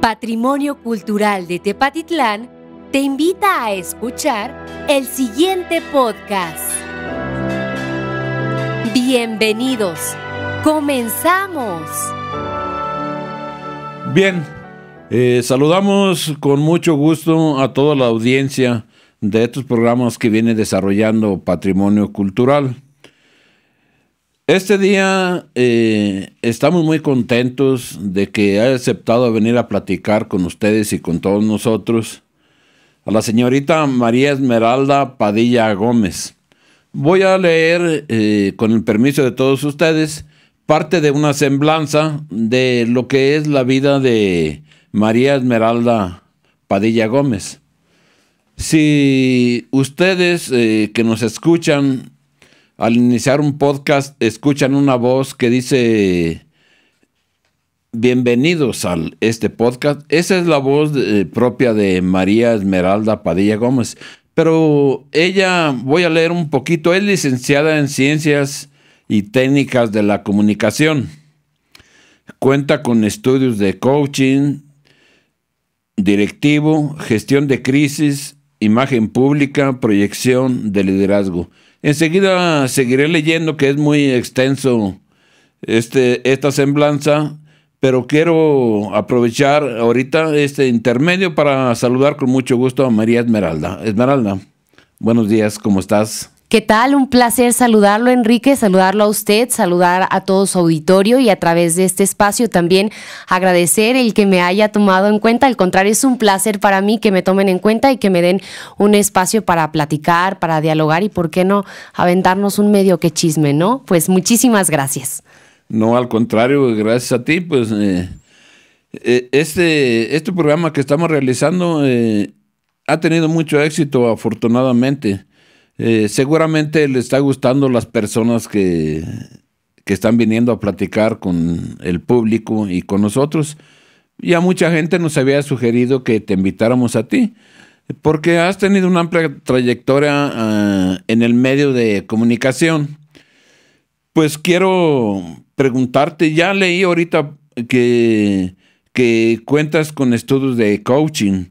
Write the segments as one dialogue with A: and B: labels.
A: Patrimonio Cultural de Tepatitlán te invita a escuchar el siguiente podcast. Bienvenidos, comenzamos.
B: Bien, eh, saludamos con mucho gusto a toda la audiencia de estos programas que viene desarrollando Patrimonio Cultural. Este día eh, estamos muy contentos de que haya aceptado venir a platicar con ustedes y con todos nosotros a la señorita María Esmeralda Padilla Gómez. Voy a leer, eh, con el permiso de todos ustedes, parte de una semblanza de lo que es la vida de María Esmeralda Padilla Gómez. Si ustedes eh, que nos escuchan al iniciar un podcast escuchan una voz que dice bienvenidos a este podcast. Esa es la voz eh, propia de María Esmeralda Padilla Gómez. Pero ella, voy a leer un poquito, es licenciada en Ciencias y Técnicas de la Comunicación. Cuenta con estudios de coaching, directivo, gestión de crisis, imagen pública, proyección de liderazgo. Enseguida seguiré leyendo que es muy extenso este, esta semblanza, pero quiero aprovechar ahorita este intermedio para saludar con mucho gusto a María Esmeralda. Esmeralda, buenos días, ¿cómo estás?
A: ¿Qué tal? Un placer saludarlo, Enrique, saludarlo a usted, saludar a todo su auditorio y a través de este espacio también agradecer el que me haya tomado en cuenta. Al contrario, es un placer para mí que me tomen en cuenta y que me den un espacio para platicar, para dialogar y, ¿por qué no, aventarnos un medio que chisme, ¿no? Pues muchísimas gracias.
B: No, al contrario, gracias a ti, pues eh, eh, este, este programa que estamos realizando eh, ha tenido mucho éxito, afortunadamente eh, seguramente le está gustando las personas que, están viniendo a platicar con el público y con nosotros. Ya mucha gente nos había sugerido que te invitáramos a ti, porque has tenido una amplia trayectoria ah, en el medio de comunicación. Pues quiero preguntarte, ya leí ahorita que, que cuentas con estudios de coaching.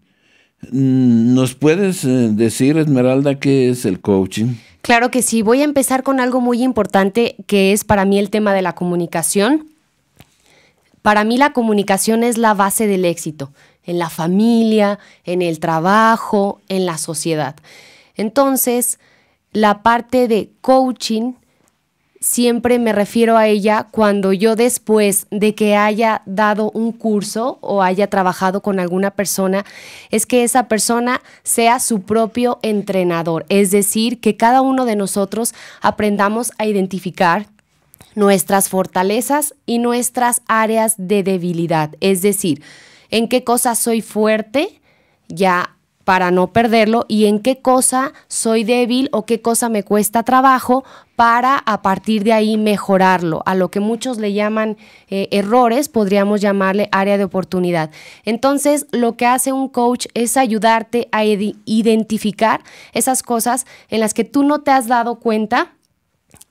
B: Mm, ¿Nos puedes eh, decir, Esmeralda, qué es el coaching?
A: Claro que sí, voy a empezar con algo muy importante que es para mí el tema de la comunicación. Para mí la comunicación es la base del éxito, en la familia, en el trabajo, en la sociedad. Entonces, la parte de coaching siempre me refiero a ella cuando yo después de que haya dado un curso o haya trabajado con alguna persona, es que esa persona sea su propio entrenador. Es decir, que cada uno de nosotros aprendamos a identificar nuestras fortalezas y nuestras áreas de debilidad. Es decir, en qué cosas soy fuerte, ya para no perderlo y en qué cosa soy débil o qué cosa me cuesta trabajo para a partir de ahí mejorarlo. A lo que muchos le llaman eh, errores, podríamos llamarle área de oportunidad. Entonces, lo que hace un coach es ayudarte a identificar esas cosas en las que tú no te has dado cuenta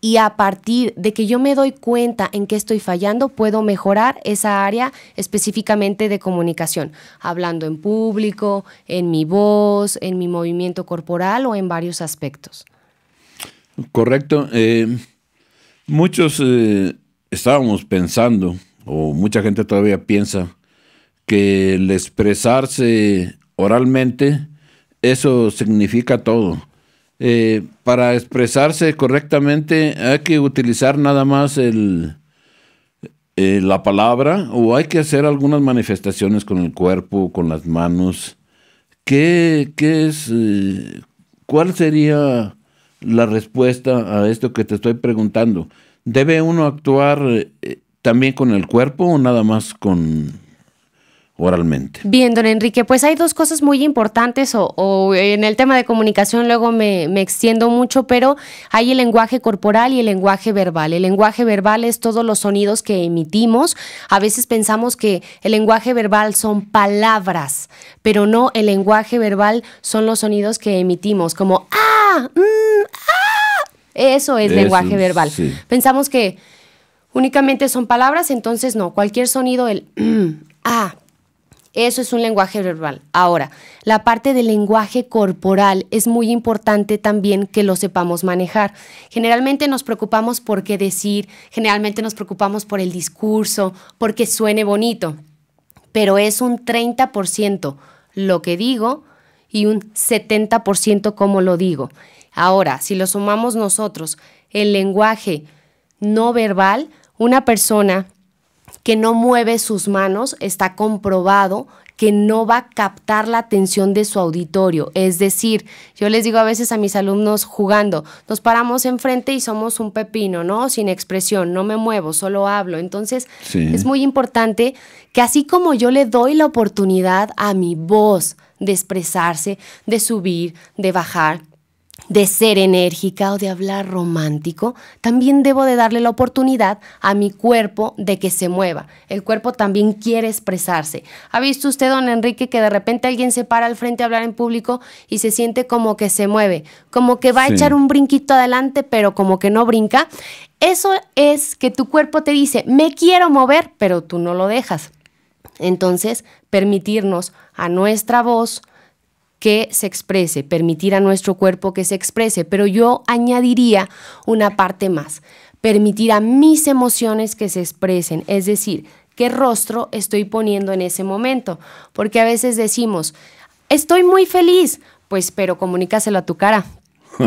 A: y a partir de que yo me doy cuenta en qué estoy fallando, puedo mejorar esa área específicamente de comunicación, hablando en público, en mi voz, en mi movimiento corporal o en varios aspectos.
B: Correcto. Eh, muchos eh, estábamos pensando, o mucha gente todavía piensa, que el expresarse oralmente, eso significa todo. Eh, para expresarse correctamente hay que utilizar nada más el, eh, la palabra o hay que hacer algunas manifestaciones con el cuerpo, con las manos. ¿Qué, es, eh, ¿Cuál sería la respuesta a esto que te estoy preguntando? ¿Debe uno actuar también con el cuerpo o nada más con, oralmente.
A: Bien, don Enrique, pues hay dos cosas muy importantes o, en el tema de comunicación luego me, extiendo mucho, pero hay el lenguaje corporal y el lenguaje verbal. El lenguaje verbal es todos los sonidos que emitimos. A veces pensamos que el lenguaje verbal son palabras, pero no, el lenguaje verbal son los sonidos que emitimos, como ah, mm", ah. Eso es lenguaje verbal. Pensamos que únicamente son palabras, entonces no, cualquier sonido, el mm", ah, eso es un lenguaje verbal. Ahora, la parte del lenguaje corporal es muy importante también que lo sepamos manejar. Generalmente nos preocupamos por qué decir, generalmente nos preocupamos por el discurso, porque suene bonito, pero es un 30% lo que digo y un 70% cómo lo digo. Ahora, si lo sumamos nosotros, el lenguaje no verbal, una persona que no mueve sus manos, está comprobado que no va a captar la atención de su auditorio. Es decir, yo les digo a veces a mis alumnos jugando, nos paramos enfrente y somos un pepino, ¿no? Sin expresión, no me muevo, solo hablo. Entonces, es muy importante que así como yo le doy la oportunidad a mi voz de expresarse, de subir, de bajar, de ser enérgica o de hablar romántico, también debo de darle la oportunidad a mi cuerpo de que se mueva. El cuerpo también quiere expresarse. ¿Ha visto usted, don Enrique, que de repente alguien se para al frente a hablar en público y se siente como que se mueve, como que va a echar un brinquito adelante, pero como que no brinca? Eso es que tu cuerpo te dice, me quiero mover, pero tú no lo dejas. Entonces, permitirnos a nuestra voz, que se exprese, permitir a nuestro cuerpo que se exprese, pero yo añadiría una parte más, permitir a mis emociones que se expresen, es decir, qué rostro estoy poniendo en ese momento, porque a veces decimos, estoy muy feliz, pues pero comunícaselo a tu cara,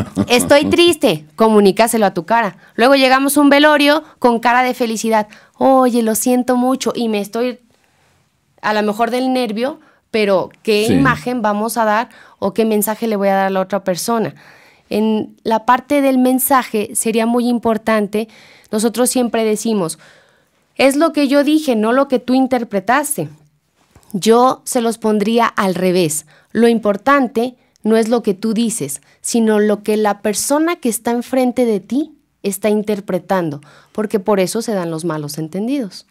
A: Estoy triste, comunícaselo a tu cara. Luego llegamos a un velorio con cara de felicidad. Oye, lo siento mucho y me estoy a lo mejor del nervio, pero qué imagen vamos a dar o qué mensaje le voy a dar a la otra persona. En la parte del mensaje sería muy importante, nosotros siempre decimos, es lo que yo dije, no lo que tú interpretaste. Yo se los pondría al revés. Lo importante no es lo que tú dices, sino lo que la persona que está enfrente de ti está interpretando, porque por eso se dan los malos entendidos.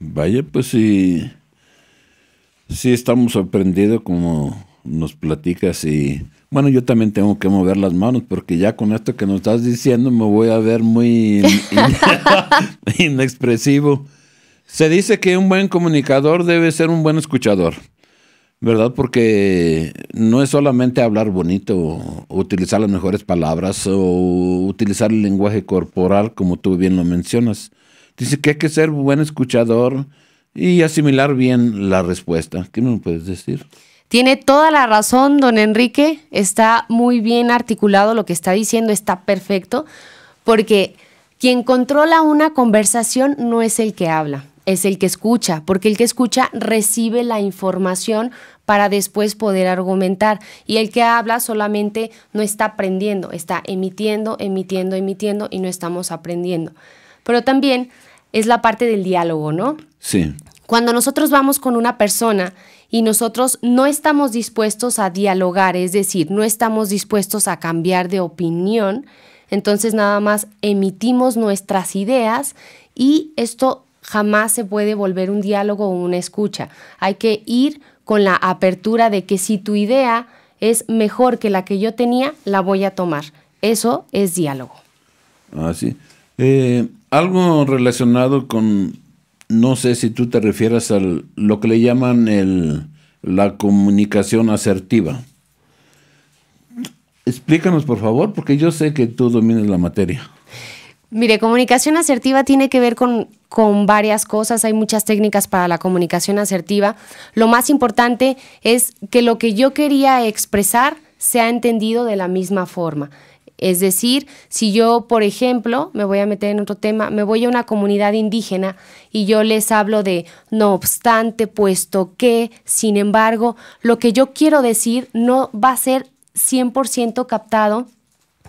B: Vaya, pues sí. Sí, estamos sorprendidos como nos platicas y bueno, yo también tengo que mover las manos porque ya con esto que nos estás diciendo me voy a ver muy inexpresivo. Se dice que un buen comunicador debe ser un buen escuchador, ¿verdad? Porque no es solamente hablar bonito, utilizar las mejores palabras o utilizar el lenguaje corporal como tú bien lo mencionas. Dice que hay que ser buen escuchador, y asimilar bien la respuesta. ¿Qué me puedes decir?
A: Tiene toda la razón, don Enrique. Está muy bien articulado lo que está diciendo, está perfecto, porque quien controla una conversación no es el que habla, es el que escucha, porque el que escucha recibe la información para después poder argumentar. Y el que habla solamente no está aprendiendo, está emitiendo, emitiendo, emitiendo y no estamos aprendiendo. Pero también es la parte del diálogo, ¿no? Sí. Cuando nosotros vamos con una persona y nosotros no estamos dispuestos a dialogar, es decir, no estamos dispuestos a cambiar de opinión, entonces nada más emitimos nuestras ideas y esto jamás se puede volver un diálogo o una escucha. Hay que ir con la apertura de que si tu idea es mejor que la que yo tenía, la voy a tomar. Eso es diálogo.
B: Ah, eh, algo relacionado con no sé si tú te refieres a lo que le llaman el, la comunicación asertiva. Explícanos, por favor, porque yo sé que tú dominas la materia.
A: Mire, comunicación asertiva tiene que ver con, con, varias cosas, hay muchas técnicas para la comunicación asertiva. Lo más importante es que lo que yo quería expresar sea entendido de la misma forma. Es decir, si yo, por ejemplo, me voy a meter en otro tema, me voy a una comunidad indígena y yo les hablo de no obstante, puesto que, sin embargo, lo que yo quiero decir no va a ser 100% captado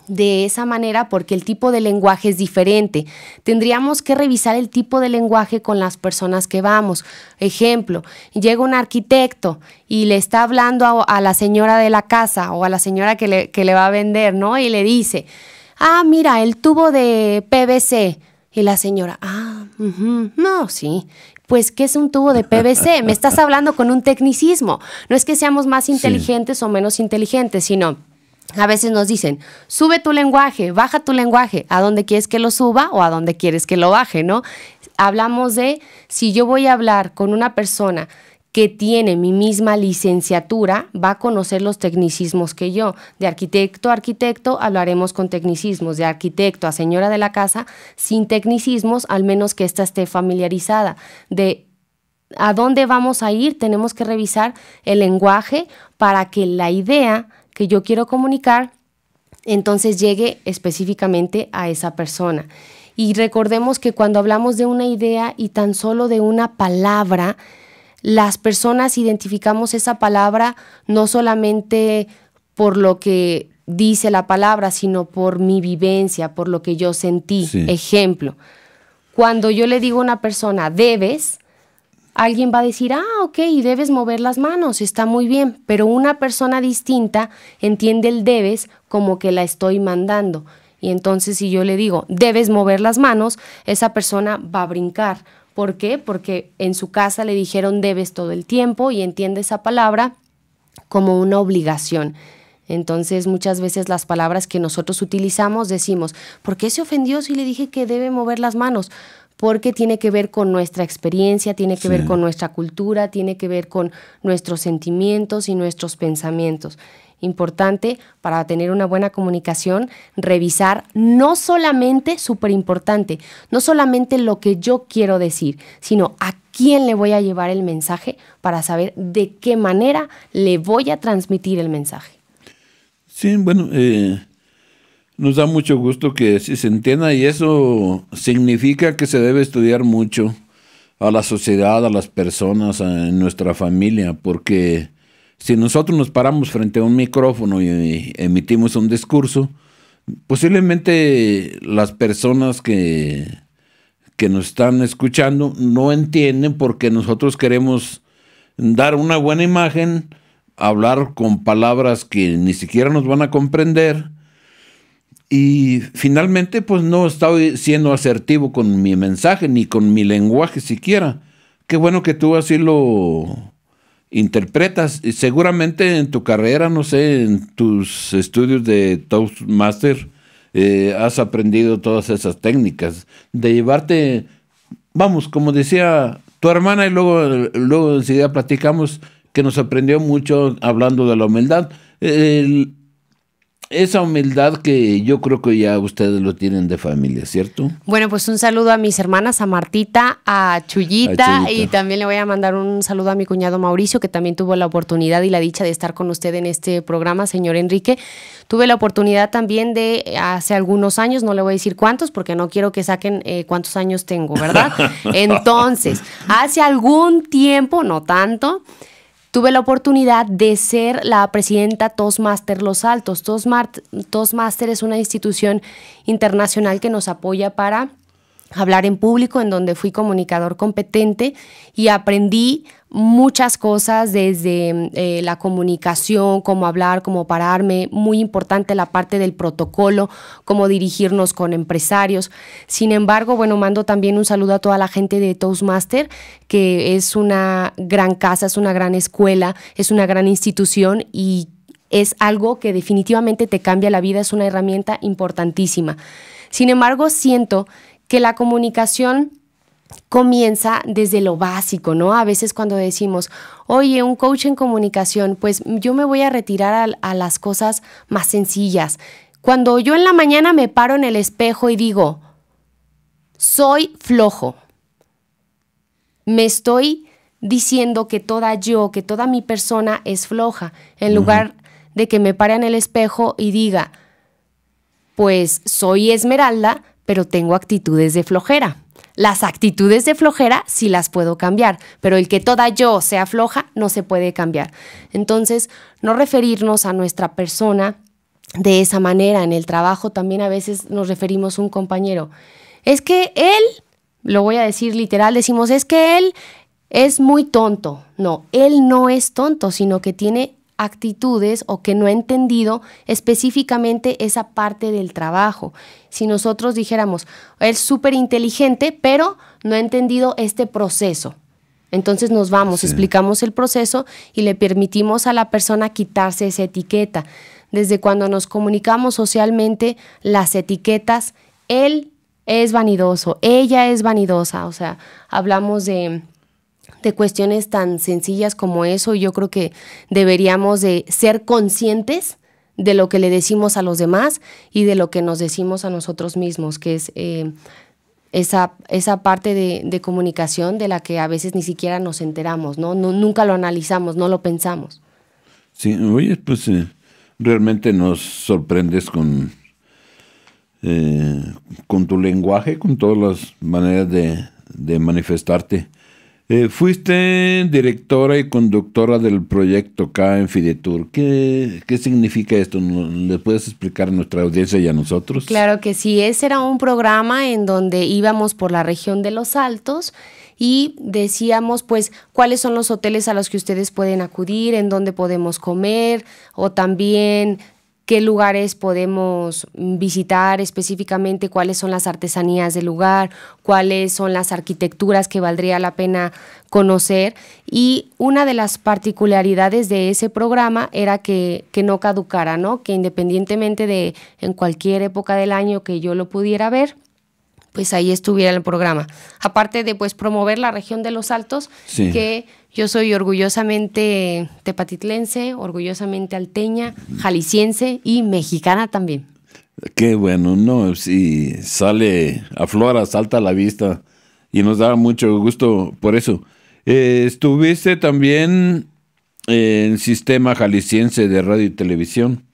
A: de esa manera porque el tipo de lenguaje es diferente. Tendríamos que revisar el tipo de lenguaje con las personas que vamos. Ejemplo, llega un arquitecto y le está hablando a, la señora de la casa o a la señora que le, va a vender, ¿no? Y le dice, ah, mira, el tubo de PVC. Y la señora, ah, no, sí. Pues, ¿qué es un tubo de PVC? Me estás hablando con un tecnicismo. No es que seamos más inteligentes o menos inteligentes, sino a veces nos dicen, sube tu lenguaje, baja tu lenguaje, a dónde quieres que lo suba o a dónde quieres que lo baje, ¿no? Hablamos de, si yo voy a hablar con una persona que tiene mi misma licenciatura va a conocer los tecnicismos que yo. De arquitecto a arquitecto hablaremos con tecnicismos, de arquitecto a señora de la casa sin tecnicismos, al menos que ésta esté familiarizada. De a dónde vamos a ir tenemos que revisar el lenguaje para que la idea que yo quiero comunicar, entonces llegue específicamente a esa persona. Y recordemos que cuando hablamos de una idea y tan solo de una palabra, las personas identificamos esa palabra no solamente por lo que dice la palabra, sino por mi vivencia, por lo que yo sentí. Ejemplo, cuando yo le digo a una persona, debes, alguien va a decir, ah, ok, debes mover las manos, está muy bien, pero una persona distinta entiende el debes como que la estoy mandando. Y entonces si yo le digo, debes mover las manos, esa persona va a brincar. ¿Por qué? Porque en su casa le dijeron debes todo el tiempo y entiende esa palabra como una obligación. Entonces muchas veces las palabras que nosotros utilizamos decimos, ¿por qué se ofendió si le dije que debe mover las manos? porque tiene que ver con nuestra experiencia, tiene que ver con nuestra cultura, tiene que ver con nuestros sentimientos y nuestros pensamientos. Importante para tener una buena comunicación, revisar no solamente, súper importante, no solamente lo que yo quiero decir, sino a quién le voy a llevar el mensaje para saber de qué manera le voy a transmitir el mensaje.
B: Sí, bueno, eh, nos da mucho gusto que se entienda y eso significa que se debe estudiar mucho a la sociedad, a las personas, a nuestra familia, porque si nosotros nos paramos frente a un micrófono y emitimos un discurso, posiblemente las personas que, que nos están escuchando no entienden porque nosotros queremos dar una buena imagen, hablar con palabras que ni siquiera nos van a comprender y finalmente, pues no estaba siendo asertivo con mi mensaje ni con mi lenguaje siquiera. Qué bueno que tú así lo interpretas. Y seguramente en tu carrera, no sé, en tus estudios de Toastmaster, eh, has aprendido todas esas técnicas de llevarte, vamos, como decía tu hermana, y luego, luego enseguida platicamos que nos aprendió mucho hablando de la humildad. El, esa humildad que yo creo que ya ustedes lo tienen de familia, ¿cierto?
A: Bueno, pues un saludo a mis hermanas, a Martita, a Chullita, y también le voy a mandar un saludo a mi cuñado Mauricio, que también tuvo la oportunidad y la dicha de estar con usted en este programa, señor Enrique. Tuve la oportunidad también de hace algunos años, no le voy a decir cuántos, porque no quiero que saquen eh, cuántos años tengo, ¿verdad? Entonces, hace algún tiempo, no tanto, Tuve la oportunidad de ser la presidenta Toastmaster Los Altos. Toastmaster es una institución internacional que nos apoya para hablar en público, en donde fui comunicador competente y aprendí muchas cosas desde eh, la comunicación, cómo hablar, cómo pararme, muy importante la parte del protocolo, cómo dirigirnos con empresarios. Sin embargo, bueno, mando también un saludo a toda la gente de Toastmaster, que es una gran casa, es una gran escuela, es una gran institución y es algo que definitivamente te cambia la vida, es una herramienta importantísima. Sin embargo, siento que la comunicación comienza desde lo básico, ¿no? A veces cuando decimos, oye, un coach en comunicación, pues yo me voy a retirar a, las cosas más sencillas. Cuando yo en la mañana me paro en el espejo y digo, soy flojo, me estoy diciendo que toda yo, que toda mi persona es floja, en lugar de que me pare en el espejo y diga, pues soy Esmeralda, pero tengo actitudes de flojera. Las actitudes de flojera sí las puedo cambiar, pero el que toda yo sea floja no se puede cambiar. Entonces, no referirnos a nuestra persona de esa manera. En el trabajo también a veces nos referimos a un compañero. Es que él, lo voy a decir literal, decimos, es que él es muy tonto. No, él no es tonto, sino que tiene actitudes o que no ha entendido específicamente esa parte del trabajo. Si nosotros dijéramos, es súper inteligente, pero no ha entendido este proceso. Entonces nos vamos, explicamos el proceso y le permitimos a la persona quitarse esa etiqueta. Desde cuando nos comunicamos socialmente, las etiquetas, él es vanidoso, ella es vanidosa, o sea, hablamos de de cuestiones tan sencillas como eso. Yo creo que deberíamos de ser conscientes de lo que le decimos a los demás y de lo que nos decimos a nosotros mismos, que es eh, esa, parte de, comunicación de la que a veces ni siquiera nos enteramos, ¿no? nunca lo analizamos, no lo pensamos.
B: Sí, oye, pues eh, realmente nos sorprendes con, eh, con tu lenguaje, con todas las maneras de manifestarte. Eh, fuiste directora y conductora del proyecto K en Fidetur. ¿Qué, ¿Qué, significa esto? ¿Le puedes explicar a nuestra audiencia y a nosotros?
A: Claro que sí. Ese era un programa en donde íbamos por la región de los Altos y decíamos, pues, cuáles son los hoteles a los que ustedes pueden acudir, en dónde podemos comer o también qué lugares podemos visitar específicamente, cuáles son las artesanías del lugar, cuáles son las arquitecturas que valdría la pena conocer. Y una de las particularidades de ese programa era que, no caducara, ¿no? que independientemente de en cualquier época del año que yo lo pudiera ver, pues ahí estuviera el programa. Aparte de pues promover la región de los Altos, que yo soy orgullosamente tepatitlense, orgullosamente alteña, jalisciense y mexicana también.
B: Qué bueno, no, si sale a salta a la vista y nos da mucho gusto por eso. Eh, estuviste también en sistema jalisciense de radio y televisión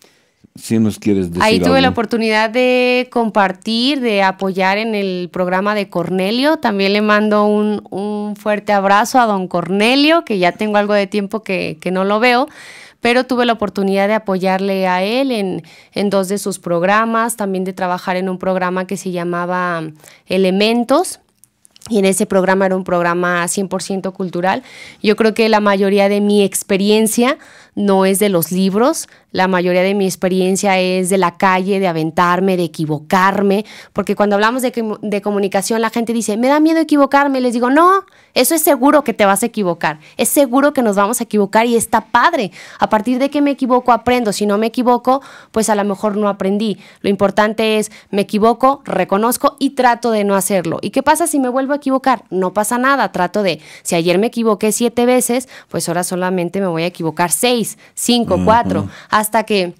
B: si nos quieres Ahí tuve la
A: oportunidad de compartir, de apoyar en el programa de Cornelio. También le mando un, un fuerte abrazo a don Cornelio, que ya tengo algo de tiempo que, que no lo veo pero tuve la oportunidad de apoyarle a él en, en, dos de sus programas, también de trabajar en un programa que se llamaba Elementos. Y en ese programa era un programa 100% cultural. Yo creo que la mayoría de mi experiencia no es de los libros, la mayoría de mi experiencia es de la calle, de aventarme, de equivocarme, porque cuando hablamos de, comunicación la gente dice, me da miedo equivocarme, les digo, no, eso es seguro que te vas a equivocar, es seguro que nos vamos a equivocar y está padre, a partir de que me equivoco aprendo, si no me equivoco, pues a lo mejor no aprendí, lo importante es, me equivoco, reconozco y trato de no hacerlo. ¿Y qué pasa si me vuelvo a equivocar? No pasa nada, trato de, si ayer me equivoqué siete veces, pues ahora solamente me voy a equivocar seis cinco, cuatro, hasta que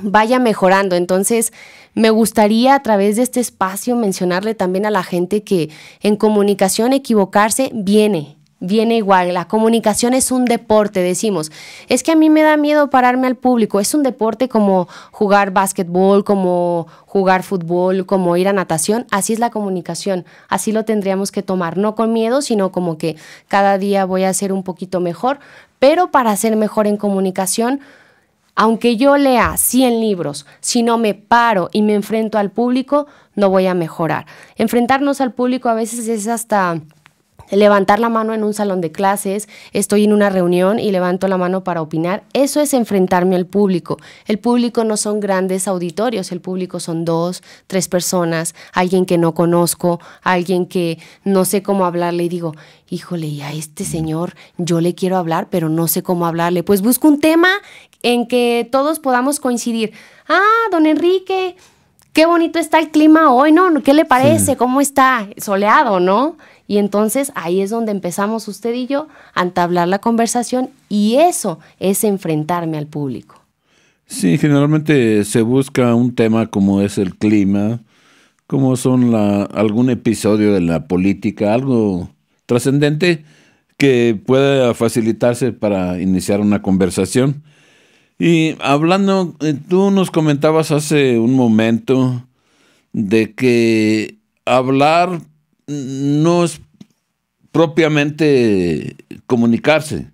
A: vaya mejorando. Entonces, me gustaría a través de este espacio mencionarle también a la gente que en comunicación equivocarse viene, viene igual. La comunicación es un deporte, decimos. Es que a mí me da miedo pararme al público. Es un deporte como jugar básquetbol, como jugar fútbol, como ir a natación. Así es la comunicación. Así lo tendríamos que tomar. No con miedo, sino como que cada día voy a ser un poquito mejor, pero para ser mejor en comunicación, aunque yo lea 100 libros, si no me paro y me enfrento al público, no voy a mejorar. Enfrentarnos al público a veces es hasta levantar la mano en un salón de clases, estoy en una reunión y levanto la mano para opinar, eso es enfrentarme al público. El público no son grandes auditorios, el público son dos, tres personas, alguien que no conozco, alguien que no sé cómo hablarle y digo, híjole, y a este señor yo le quiero hablar, pero no sé cómo hablarle. Pues busco un tema en que todos podamos coincidir. Ah, don Enrique, qué bonito está el clima hoy, ¿no? ¿Qué le parece? ¿Cómo está? Soleado, ¿no? Y entonces ahí es donde empezamos usted y yo a entablar la conversación y eso es enfrentarme al público.
B: Sí, generalmente se busca un tema como es el clima, como son la, algún episodio de la política, algo trascendente que pueda facilitarse para iniciar una conversación. Y hablando, eh, tú nos comentabas hace un momento de que hablar no es propiamente comunicarse,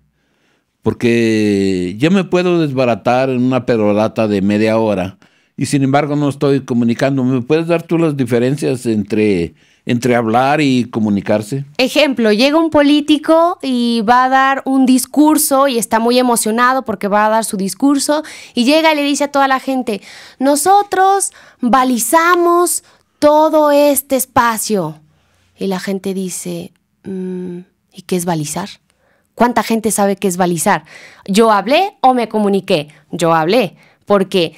B: porque ya me puedo desbaratar en una perorata de media hora y sin embargo no estoy comunicando. ¿Me puedes dar tú las diferencias entre, entre hablar y comunicarse?
A: Ejemplo, llega un político y va a dar un discurso y está muy emocionado porque va a dar su discurso y llega y le dice a toda la gente, nosotros balizamos todo este espacio y la gente dice, mm, ¿y qué es balizar? ¿Cuánta gente sabe qué es balizar? ¿Yo hablé o me comuniqué? Yo hablé, porque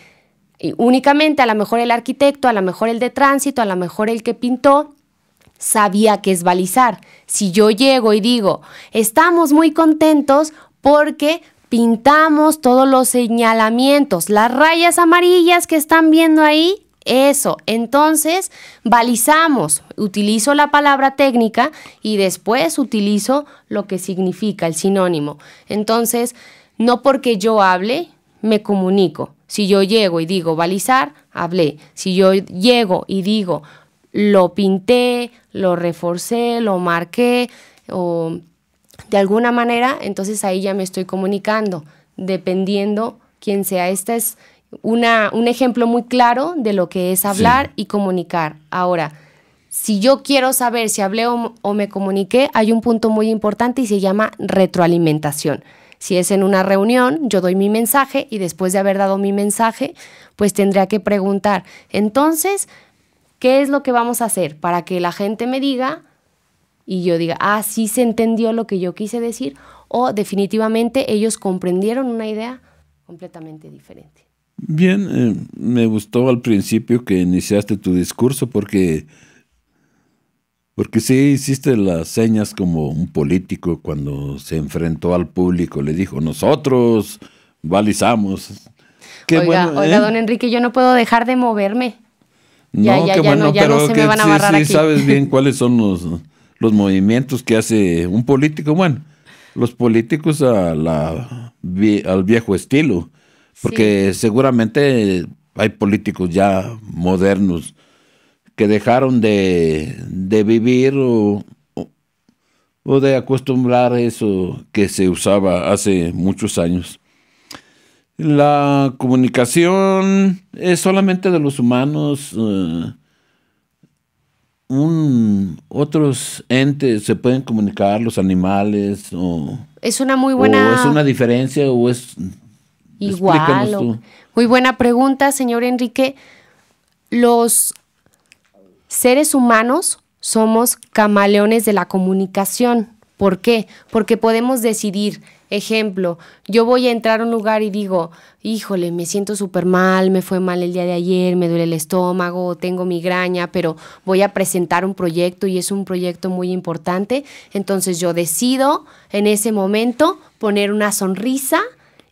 A: eh, únicamente a lo mejor el arquitecto, a lo mejor el de tránsito, a lo mejor el que pintó, sabía qué es balizar. Si yo llego y digo, estamos muy contentos porque pintamos todos los señalamientos, las rayas amarillas que están viendo ahí, eso, entonces balizamos, utilizo la palabra técnica y después utilizo lo que significa el sinónimo. Entonces, no porque yo hable, me comunico. Si yo llego y digo balizar, hablé. Si yo llego y digo lo pinté, lo reforcé, lo marqué o de alguna manera, entonces ahí ya me estoy comunicando, dependiendo quién sea. Esta es un ejemplo muy claro de lo que es hablar y comunicar. Ahora, si yo quiero saber si hablé o, o, me comuniqué, hay un punto muy importante y se llama retroalimentación. Si es en una reunión, yo doy mi mensaje y después de haber dado mi mensaje, pues tendría que preguntar, entonces, ¿qué es lo que vamos a hacer para que la gente me diga y yo diga, ah, sí se entendió lo que yo quise decir o definitivamente ellos comprendieron una idea completamente diferente?
B: Bien, eh, me gustó al principio que iniciaste tu discurso porque, porque sí hiciste las señas como un político cuando se enfrentó al público, le dijo, nosotros balizamos. oiga, oiga, ¿eh? don
A: Enrique, yo no puedo dejar de moverme. No, ya, bueno, pero sí, sabes bien
B: cuáles son los, los movimientos que hace un político. Bueno, los políticos a la, al viejo estilo porque seguramente hay políticos ya modernos que dejaron de, vivir o, de acostumbrar eso que se usaba hace muchos años. La comunicación es solamente de los humanos. Eh, otros entes se pueden comunicar, los animales
A: Es una muy buena... O es una
B: diferencia o es
A: Igual. muy buena pregunta, señor Enrique. Los seres humanos somos camaleones de la comunicación. ¿Por qué? Porque podemos decidir. Ejemplo, yo voy a entrar a un lugar y digo, híjole, me siento súper mal, me fue mal el día de ayer, me duele el estómago, tengo migraña, pero voy a presentar un proyecto y es un proyecto muy importante. Entonces yo decido en ese momento poner una sonrisa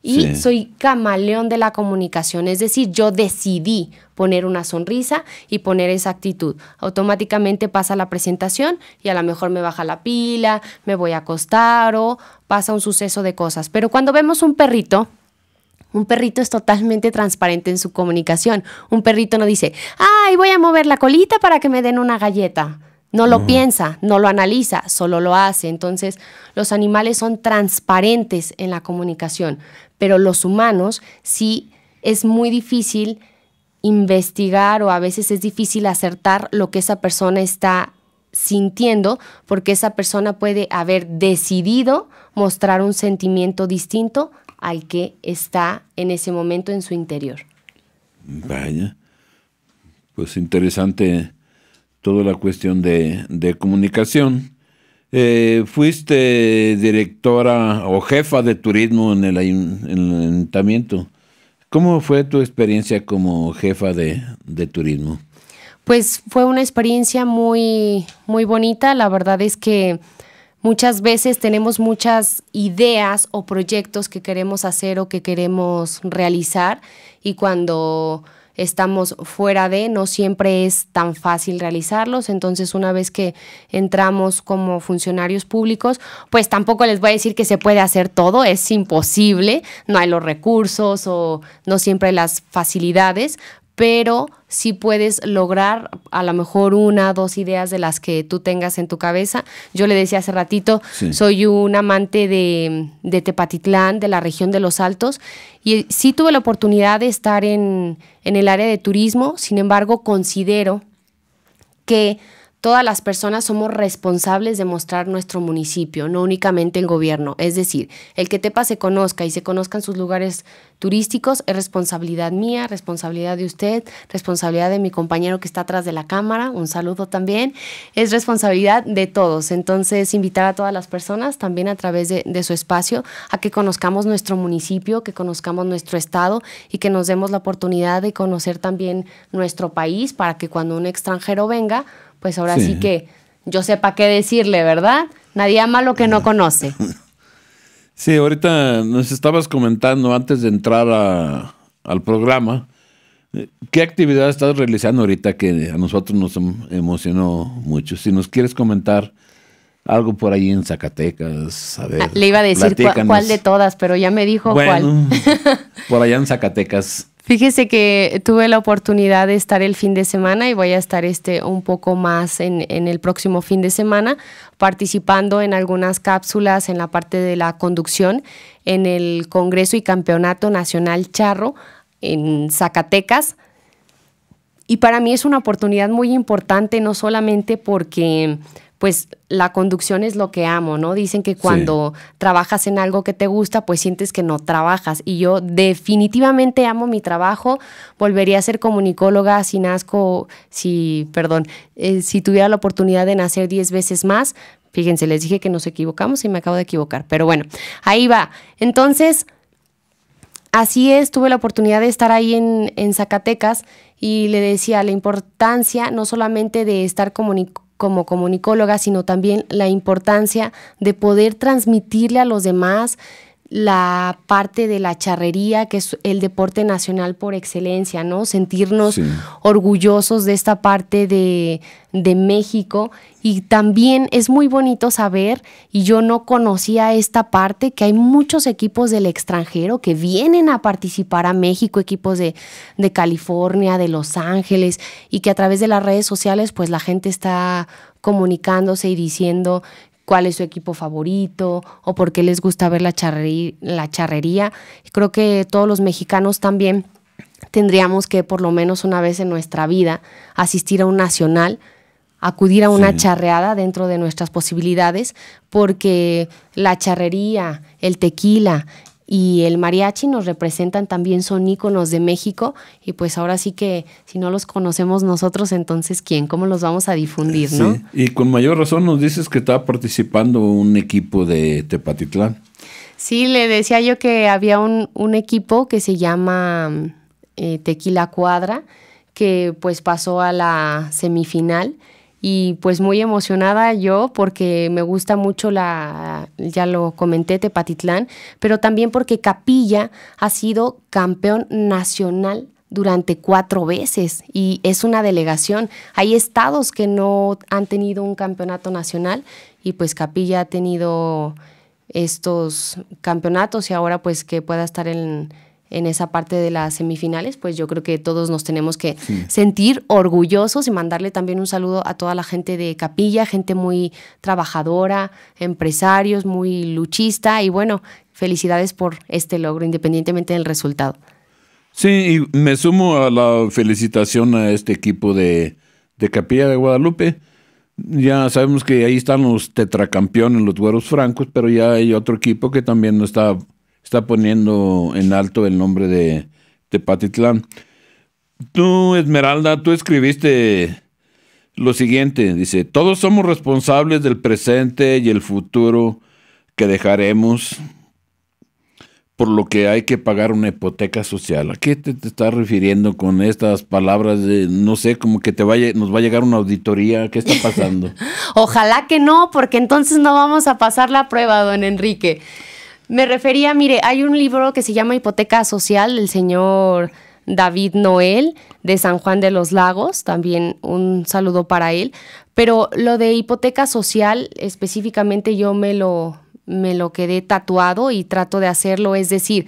A: y soy camaleón de la comunicación, es decir, yo decidí poner una sonrisa y poner esa actitud. Automáticamente pasa la presentación y a lo mejor me baja la pila, me voy a acostar o pasa un suceso de cosas. Pero cuando vemos un perrito, un perrito es totalmente transparente en su comunicación. Un perrito no dice, ay, voy a mover la colita para que me den una galleta. No lo piensa, no lo analiza, solo lo hace. Entonces, los animales son transparentes en la comunicación pero los humanos sí es muy difícil investigar o a veces es difícil acertar lo que esa persona está sintiendo porque esa persona puede haber decidido mostrar un sentimiento distinto al que está en ese momento en su interior.
B: Vaya, pues interesante toda la cuestión de, comunicación. Eh, fuiste directora o jefa de turismo en el, ayuntamiento. ¿Cómo fue tu experiencia como jefa de, turismo?
A: Pues fue una experiencia muy, muy bonita. La verdad es que muchas veces tenemos muchas ideas o proyectos que queremos hacer o que queremos realizar y cuando estamos fuera de, no siempre es tan fácil realizarlos, entonces una vez que entramos como funcionarios públicos, pues tampoco les voy a decir que se puede hacer todo, es imposible, no hay los recursos o no siempre las facilidades, pero si puedes lograr a lo mejor una, dos ideas de las que tú tengas en tu cabeza. Yo le decía hace ratito, soy un amante de, Tepatitlán, de la región de los Altos, y sí tuve la oportunidad de estar en el área de turismo, sin embargo, considero que todas las personas somos responsables de mostrar nuestro municipio, no únicamente el gobierno. Es decir, el que Tepa se conozca y se conozcan sus lugares turísticos es responsabilidad mía, responsabilidad de usted, responsabilidad de mi compañero que está atrás de la cámara, un saludo también, es responsabilidad de todos. Entonces, invitar a todas las personas también a través de, de su espacio a que conozcamos nuestro municipio, que conozcamos nuestro estado y que nos demos la oportunidad de conocer también nuestro país para que cuando un extranjero venga, pues ahora sí, que yo sepa qué decirle, ¿verdad? Nadie ama lo que no conoce.
B: Sí, ahorita nos estabas comentando antes de entrar al programa, eh, ¿qué actividad estás realizando ahorita que a nosotros nos em, emocionó mucho? Si nos quieres comentar algo por ahí en Zacatecas, a ver. Ah, le iba a decir cuál de
A: todas, pero ya me dijo cuál.
B: por allá en Zacatecas.
A: Fíjese que tuve la oportunidad de estar el fin de semana y voy a estar este un poco más en, en el próximo fin de semana participando en algunas cápsulas en la parte de la conducción en el Congreso y Campeonato Nacional Charro en Zacatecas. Y para mí es una oportunidad muy importante, no solamente porque pues la conducción es lo que amo, ¿no? Dicen que cuando trabajas en algo que te gusta, pues sientes que no trabajas. Y yo definitivamente amo mi trabajo. Volvería a ser comunicóloga si nazco, si, perdón, eh, si tuviera la oportunidad de nacer 10 veces más. Fíjense, les dije que nos equivocamos y me acabo de equivocar. Pero bueno, ahí va. Entonces, así es, tuve la oportunidad de estar ahí en, en Zacatecas y le decía la importancia no solamente de estar comunicando, como comunicóloga, sino también la importancia de poder transmitirle a los demás la parte de la charrería, que es el deporte nacional por excelencia, ¿no? Sentirnos orgullosos de esta parte de, México. Y también es muy bonito saber, y yo no conocía esta parte, que hay muchos equipos del extranjero que vienen a participar a México, equipos de, de California, de Los Ángeles, y que a través de las redes sociales, pues la gente está comunicándose y diciendo cuál es su equipo favorito o por qué les gusta ver la, charrería. La charrería. Creo que todos los mexicanos también tendríamos que por lo menos una vez en nuestra vida asistir a un nacional, acudir a una charreada dentro de nuestras posibilidades, porque la charrería, el tequila, y el mariachi nos representan también, son íconos de México y pues ahora sí que si no los conocemos nosotros, entonces ¿quién? ¿Cómo los vamos a difundir? ¿no?
B: Y con mayor razón nos dices que estaba participando un equipo de Tepatitlán.
A: Sí, le decía yo que había un, equipo que se llama eh, Tequila Cuadra, que pues pasó a la semifinal y pues muy emocionada yo porque me gusta mucho la, ya lo comenté, Tepatitlán, pero también porque Capilla ha sido campeón nacional durante cuatro veces y es una delegación. Hay estados que no han tenido un campeonato nacional y pues Capilla ha tenido estos campeonatos y ahora pues que pueda estar en en esa parte de las semifinales, pues yo creo que todos nos tenemos que sentir orgullosos y mandarle también un saludo a toda la gente de Capilla, gente muy trabajadora, empresarios, muy luchista y bueno, felicidades por este logro independientemente del resultado.
B: Sí, y me sumo a la felicitación a este equipo de, de Capilla de Guadalupe. Ya sabemos que ahí están los tetracampeones, los güeros francos, pero ya hay otro equipo que también no está está poniendo en alto el nombre de Tepatitlán. Tú, Esmeralda, tú escribiste lo siguiente, dice, todos somos responsables del presente y el futuro que dejaremos, por lo que hay que pagar una hipoteca social. ¿A qué te, te estás refiriendo con estas palabras de, no sé, como que te vaya, nos va a llegar una auditoría? ¿Qué está pasando?
A: Ojalá que no, porque entonces no vamos a pasar la prueba, don Enrique. Me refería, mire, hay un libro que se llama Hipoteca Social del señor David Noel de San Juan de los Lagos, también un saludo para él, pero lo de hipoteca social específicamente yo me lo, me lo quedé tatuado y trato de hacerlo. Es decir,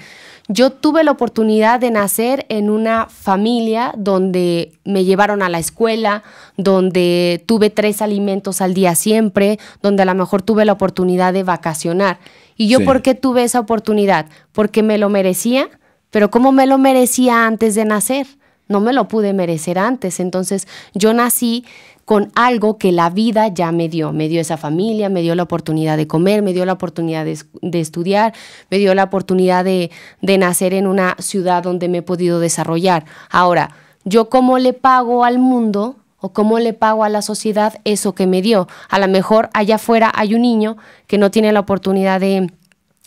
A: yo tuve la oportunidad de nacer en una familia donde me llevaron a la escuela, donde tuve tres alimentos al día siempre, donde a lo mejor tuve la oportunidad de vacacionar. ¿Y yo por qué tuve esa oportunidad? Porque me lo merecía, pero ¿cómo me lo merecía antes de nacer? No me lo pude merecer antes. Entonces yo nací con algo que la vida ya me dio. Me dio esa familia, me dio la oportunidad de comer, me dio la oportunidad de, de estudiar, me dio la oportunidad de, de nacer en una ciudad donde me he podido desarrollar. Ahora, ¿yo cómo le pago al mundo o cómo le pago a la sociedad eso que me dio. A lo mejor allá afuera hay un niño que no tiene la oportunidad de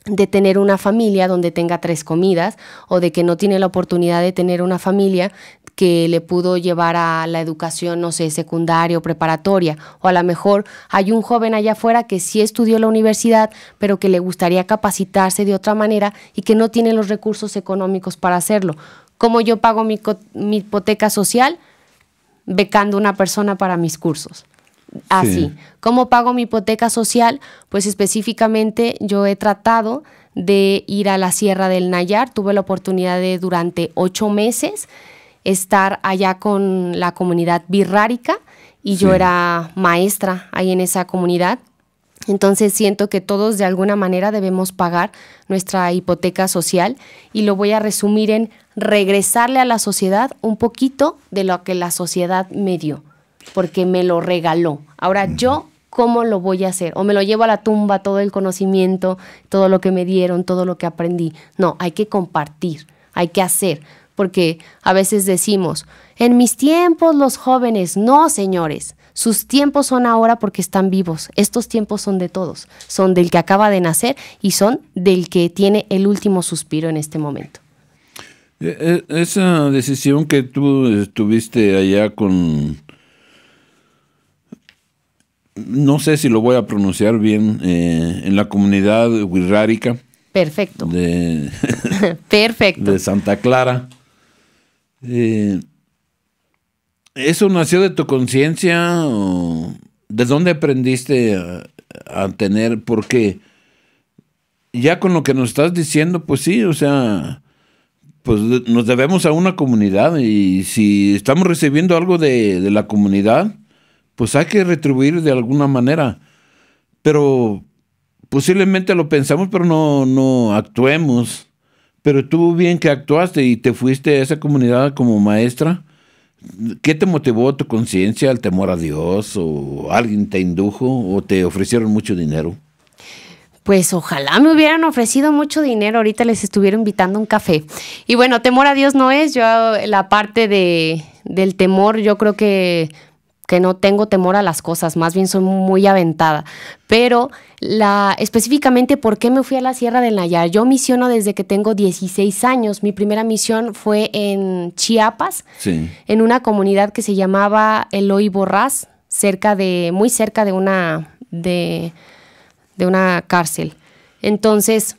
A: de tener una familia donde tenga tres comidas o de que no tiene la oportunidad de tener una familia que le pudo llevar a la educación, no sé, secundaria o preparatoria. O a lo mejor hay un joven allá afuera que sí estudió la universidad, pero que le gustaría capacitarse de otra manera y que no tiene los recursos económicos para hacerlo. ¿Cómo yo pago mi hipoteca social? becando una persona para mis cursos. Así. ¿Cómo pago mi hipoteca social? Pues específicamente yo he tratado de ir a la Sierra del Nayar. Tuve la oportunidad de durante ocho meses estar allá con la comunidad birrárica y yo era maestra ahí en esa comunidad entonces siento que todos de alguna manera debemos pagar nuestra hipoteca social y lo voy a resumir en regresarle a la sociedad un poquito de lo que la sociedad me dio, porque me lo regaló. Ahora yo, ¿cómo lo voy a hacer? O me lo llevo a la tumba todo el conocimiento, todo lo que me dieron, todo lo que aprendí. No, hay que compartir, hay que hacer, porque a veces decimos, en mis tiempos los jóvenes, no, señores. Sus tiempos son ahora porque están vivos. Estos tiempos son de todos. Son del que acaba de nacer y son del que tiene el último suspiro en este momento.
B: Eh, eh, esa decisión que tú estuviste allá con... No sé si lo voy a pronunciar bien, eh, en la comunidad wirrárica. Perfecto. De,
A: Perfecto.
B: De Santa Clara. ¿Eso nació de tu conciencia? ¿De dónde aprendiste a, tener? Porque ya con lo que nos estás diciendo, pues sí, o sea, pues nos debemos a una comunidad y si estamos recibiendo algo de, la comunidad, pues hay que retribuir de alguna manera. Pero posiblemente lo pensamos, pero no, no actuemos. Pero tú bien que actuaste y te fuiste a esa comunidad como maestra ¿Qué te motivó tu conciencia, el temor a Dios? ¿O alguien te indujo o te ofrecieron mucho dinero?
A: Pues ojalá me hubieran ofrecido mucho dinero, ahorita les estuviera invitando un café. Y bueno, temor a Dios no es, yo la parte de, del temor yo creo que que no tengo temor a las cosas, más bien soy muy aventada. Pero la, específicamente, ¿por qué me fui a la Sierra del Nayar? Yo misiono desde que tengo 16 años. Mi primera misión fue en Chiapas, en una comunidad que se llamaba Eloy Borrás, cerca de, muy cerca de una, de, de una cárcel. Entonces,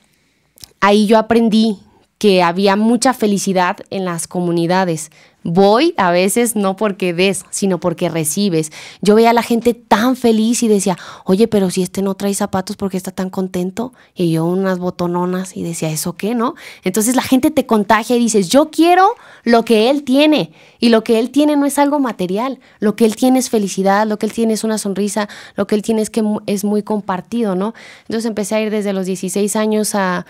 A: ahí yo aprendí que había mucha felicidad en las comunidades, Voy a veces no porque ves, sino porque recibes. Yo veía a la gente tan feliz y decía, oye, pero si este no trae zapatos, ¿por qué está tan contento? Y yo unas botononas y decía, ¿eso qué, no? Entonces la gente te contagia y dices, yo quiero lo que él tiene. Y lo que él tiene no es algo material. Lo que él tiene es felicidad, lo que él tiene es una sonrisa, lo que él tiene es que es muy compartido, ¿no? Entonces empecé a ir desde los 16 años a,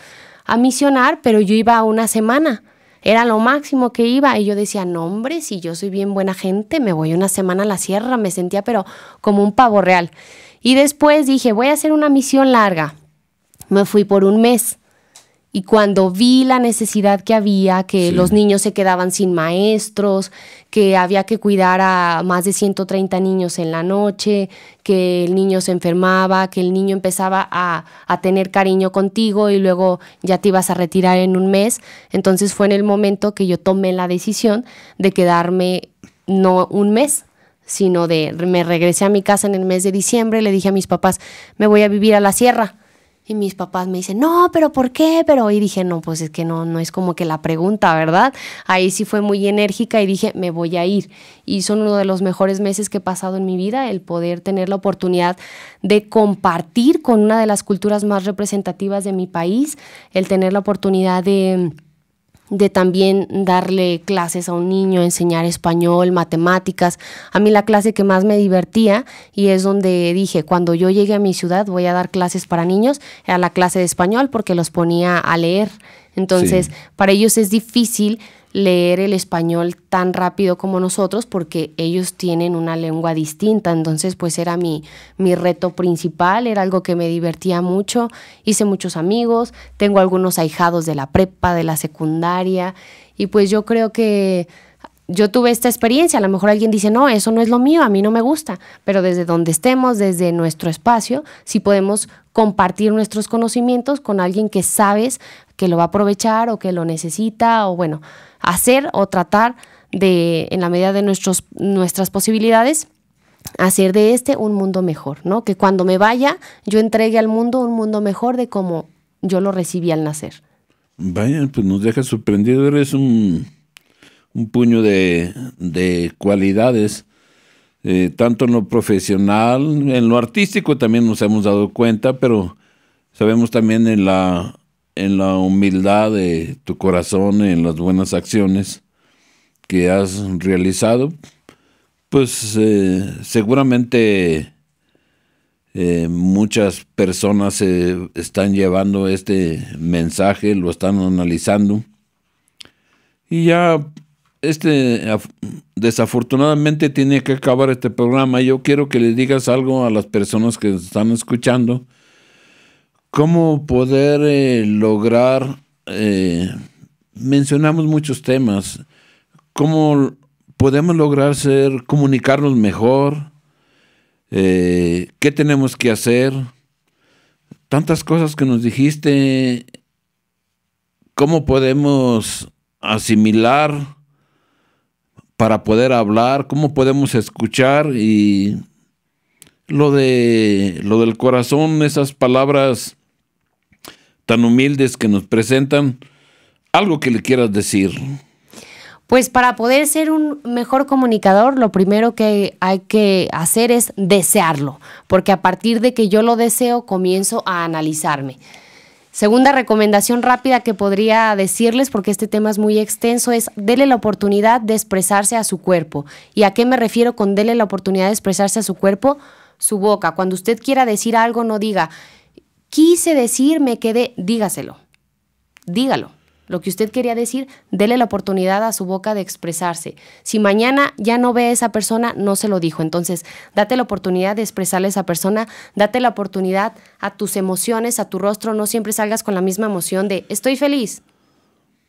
A: a misionar, pero yo iba una semana era lo máximo que iba y yo decía, no hombre, si yo soy bien buena gente, me voy una semana a la sierra, me sentía pero como un pavo real. Y después dije, voy a hacer una misión larga. Me fui por un mes. Y cuando vi la necesidad que había, que los niños se quedaban sin maestros, que había que cuidar a más de 130 niños en la noche, que el niño se enfermaba, que el niño empezaba a, a tener cariño contigo y luego ya te ibas a retirar en un mes, entonces fue en el momento que yo tomé la decisión de quedarme no un mes, sino de me regresé a mi casa en el mes de diciembre, le dije a mis papás, me voy a vivir a la sierra y mis papás me dicen, no, pero ¿por qué? Pero hoy dije, no, pues es que no, no es como que la pregunta, ¿verdad? Ahí sí fue muy enérgica y dije, me voy a ir. Y son uno de los mejores meses que he pasado en mi vida, el poder tener la oportunidad de compartir con una de las culturas más representativas de mi país, el tener la oportunidad de de también darle clases a un niño, enseñar español, matemáticas. A mí la clase que más me divertía y es donde dije, cuando yo llegue a mi ciudad voy a dar clases para niños, era la clase de español porque los ponía a leer. Entonces, para ellos es difícil leer el español tan rápido como nosotros porque ellos tienen una lengua distinta. Entonces, pues era mi, mi reto principal, era algo que me divertía mucho. Hice muchos amigos, tengo algunos ahijados de la prepa, de la secundaria y pues yo creo que yo tuve esta experiencia, a lo mejor alguien dice, no, eso no es lo mío, a mí no me gusta, pero desde donde estemos, desde nuestro espacio, si podemos compartir nuestros conocimientos con alguien que sabes que lo va a aprovechar o que lo necesita o bueno, hacer o tratar de, en la medida de nuestros, nuestras posibilidades, hacer de este un mundo mejor, ¿no? Que cuando me vaya, yo entregue al mundo un mundo mejor de como yo lo recibí al nacer.
B: Vaya, pues nos deja sorprendido, eres un, puño de, cualidades, eh, tanto en lo profesional, en lo artístico también nos hemos dado cuenta, pero sabemos también en la en la humildad de tu corazón, en las buenas acciones que has realizado, pues eh, seguramente eh, muchas personas están llevando este mensaje, lo están analizando. Y ya, este, desafortunadamente tiene que acabar este programa. Yo quiero que le digas algo a las personas que están escuchando cómo poder eh, lograr, eh, mencionamos muchos temas, cómo podemos lograr ser, comunicarnos mejor, eh, qué tenemos que hacer, tantas cosas que nos dijiste, cómo podemos asimilar para poder hablar, cómo podemos escuchar y lo, de, lo del corazón, esas palabras tan humildes que nos presentan, algo que le quieras decir.
A: Pues para poder ser un mejor comunicador, lo primero que hay que hacer es desearlo, porque a partir de que yo lo deseo, comienzo a analizarme. Segunda recomendación rápida que podría decirles, porque este tema es muy extenso, es dele la oportunidad de expresarse a su cuerpo. ¿Y a qué me refiero con dele la oportunidad de expresarse a su cuerpo? su boca. Cuando usted quiera decir algo, no diga, quise decir, me quedé, dígaselo, dígalo. Lo que usted quería decir, dele la oportunidad a su boca de expresarse. Si mañana ya no ve a esa persona, no se lo dijo. Entonces, date la oportunidad de expresarle a esa persona, date la oportunidad a tus emociones, a tu rostro. No siempre salgas con la misma emoción de estoy feliz,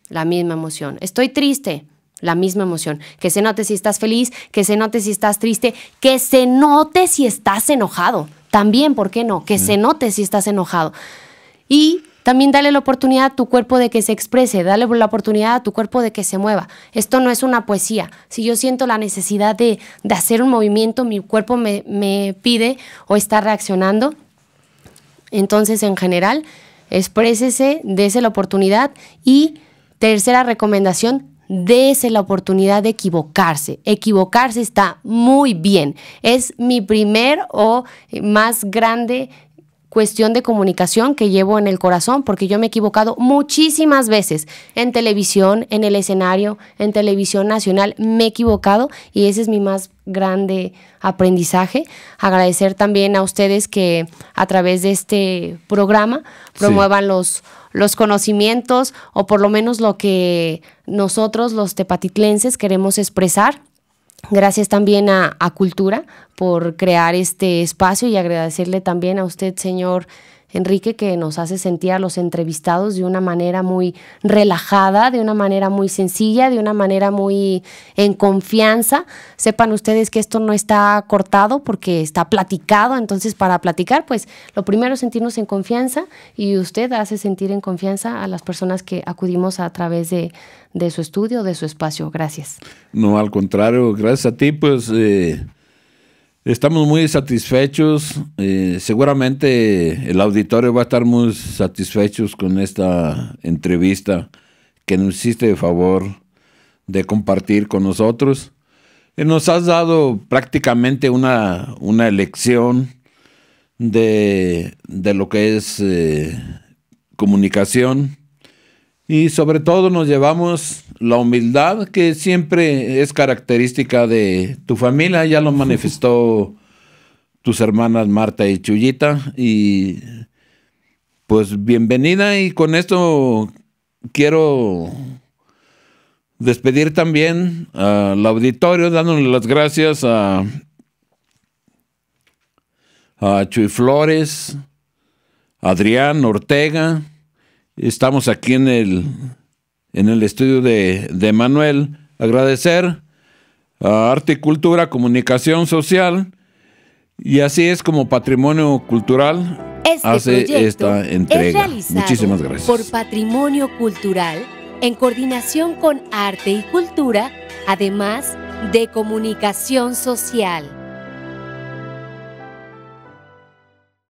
A: la misma emoción. Estoy triste, la misma emoción. Que se note si estás feliz, que se note si estás triste, que se note si estás enojado. También, ¿por qué no? Que se note si estás enojado. Y también dale la oportunidad a tu cuerpo de que se exprese, dale la oportunidad a tu cuerpo de que se mueva. Esto no es una poesía. Si yo siento la necesidad de, hacer un movimiento, mi cuerpo me, me pide o está reaccionando. Entonces, en general, exprésese, dése la oportunidad y... Tercera recomendación, Dese la oportunidad de equivocarse. Equivocarse está muy bien. Es mi primer o eh, más grande cuestión de comunicación que llevo en el corazón, porque yo me he equivocado muchísimas veces en televisión, en el escenario, en televisión nacional, me he equivocado y ese es mi más grande aprendizaje. Agradecer también a ustedes que a través de este programa promuevan los los conocimientos o por lo menos lo que nosotros los tepatitlenses queremos expresar. Gracias también a, Cultura por crear este espacio y agradecerle también a usted, señor Enrique, que nos hace sentir a los entrevistados de una manera muy relajada, de una manera muy sencilla, de una manera muy en confianza. Sepan ustedes que esto no está cortado porque está platicado, entonces para platicar, pues lo primero es sentirnos en confianza y usted hace sentir en confianza a las personas que acudimos a través de, su estudio, de su espacio. Gracias.
B: No, al contrario, gracias a ti, pues... Eh, Estamos muy satisfechos. Eh, seguramente el auditorio va a estar muy satisfecho con esta entrevista que nos hiciste de favor de compartir con nosotros. Eh, nos has dado prácticamente una, una elección de, lo que es eh, comunicación y sobre todo nos llevamos la humildad que siempre es característica de tu familia, ya lo manifestó tus hermanas Marta y Chuyita. Y pues bienvenida y con esto quiero despedir también al auditorio dándole las gracias a, a Chuy Flores, Adrián Ortega. Estamos aquí en el en el estudio de, Manuel. Agradecer a Arte y Cultura, Comunicación Social. Y así es como Patrimonio Cultural este hace esta entrega. Muchísimas gracias. Por
A: Patrimonio Cultural, en coordinación con Arte y Cultura, además de Comunicación Social.